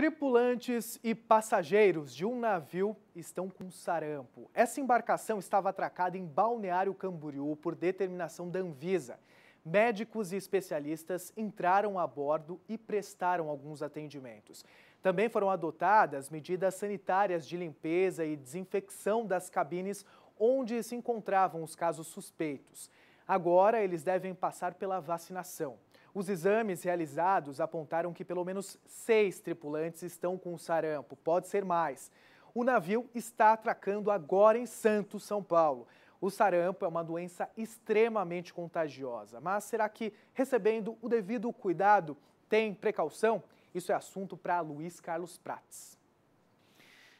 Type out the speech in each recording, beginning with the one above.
Tripulantes e passageiros de um navio estão com sarampo. Essa embarcação estava atracada em Balneário Camboriú por determinação da Anvisa. Médicos e especialistas entraram a bordo e prestaram alguns atendimentos. Também foram adotadas medidas sanitárias de limpeza e desinfecção das cabines onde se encontravam os casos suspeitos. Agora eles devem passar pela vacinação. Os exames realizados apontaram que pelo menos seis tripulantes estão com sarampo, pode ser mais. O navio está atracando agora em Santos, São Paulo. O sarampo é uma doença extremamente contagiosa, mas será que recebendo o devido cuidado tem precaução? Isso é assunto para Luiz Carlos Prates.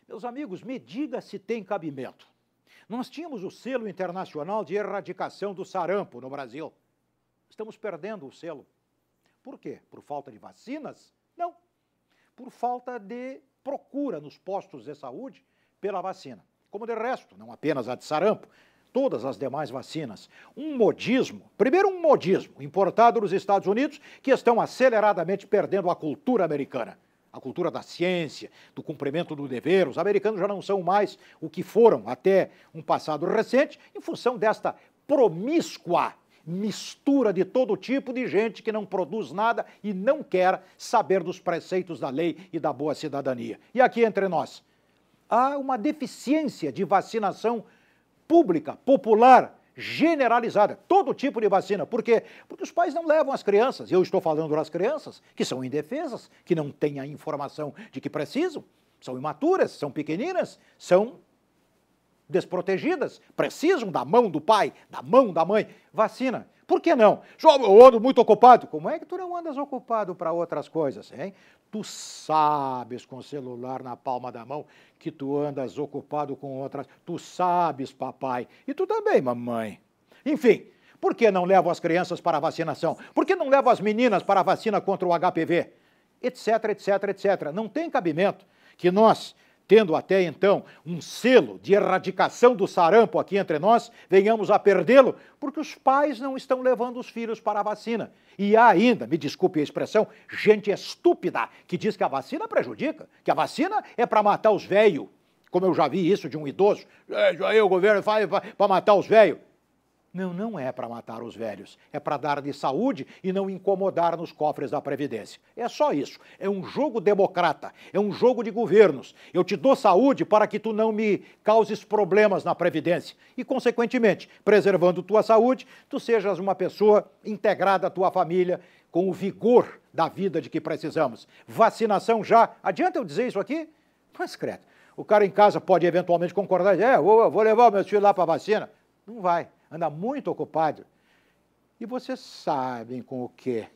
Meus amigos, me diga se tem cabimento. Nós tínhamos o selo internacional de erradicação do sarampo no Brasil. Estamos perdendo o selo. Por quê? Por falta de vacinas? Não. Por falta de procura nos postos de saúde pela vacina. Como de resto, não apenas a de sarampo, todas as demais vacinas. Um modismo, primeiro um modismo importado dos Estados Unidos, que estão aceleradamente perdendo a cultura americana. A cultura da ciência, do cumprimento do dever, os americanos já não são mais o que foram até um passado recente, em função desta promíscua mistura de todo tipo de gente que não produz nada e não quer saber dos preceitos da lei e da boa cidadania. E aqui entre nós, há uma deficiência de vacinação pública, popular, generalizada, todo tipo de vacina. Por quê? Porque os pais não levam as crianças, eu estou falando das crianças, que são indefesas, que não têm a informação de que precisam, são imaturas, são pequeninas, são desprotegidas precisam da mão do pai, da mão da mãe. Vacina. Por que não? João, eu ando muito ocupado. Como é que tu não andas ocupado para outras coisas, hein? Tu sabes com o celular na palma da mão que tu andas ocupado com outras. Tu sabes, papai. E tu também, mamãe. Enfim, por que não levo as crianças para a vacinação? Por que não levo as meninas para a vacina contra o HPV? Etc, etc, etc. Não tem cabimento que nós tendo até então um selo de erradicação do sarampo aqui entre nós, venhamos a perdê-lo, porque os pais não estão levando os filhos para a vacina. E há ainda, me desculpe a expressão, gente estúpida que diz que a vacina prejudica, que a vacina é para matar os velhos. Como eu já vi isso de um idoso, aí é, é, o governo faz para matar os velhos. Não, não é para matar os velhos, é para dar-lhe saúde e não incomodar nos cofres da Previdência. É só isso. É um jogo democrata, é um jogo de governos. Eu te dou saúde para que tu não me causes problemas na Previdência e, consequentemente, preservando tua saúde, tu sejas uma pessoa integrada à tua família, com o vigor da vida de que precisamos. Vacinação já. Adianta eu dizer isso aqui? Mas, credo, o cara em casa pode eventualmente concordar e dizer: é, vou, vou levar meu filho lá para vacina. Não vai anda muito ocupado. E vocês sabem com o quê?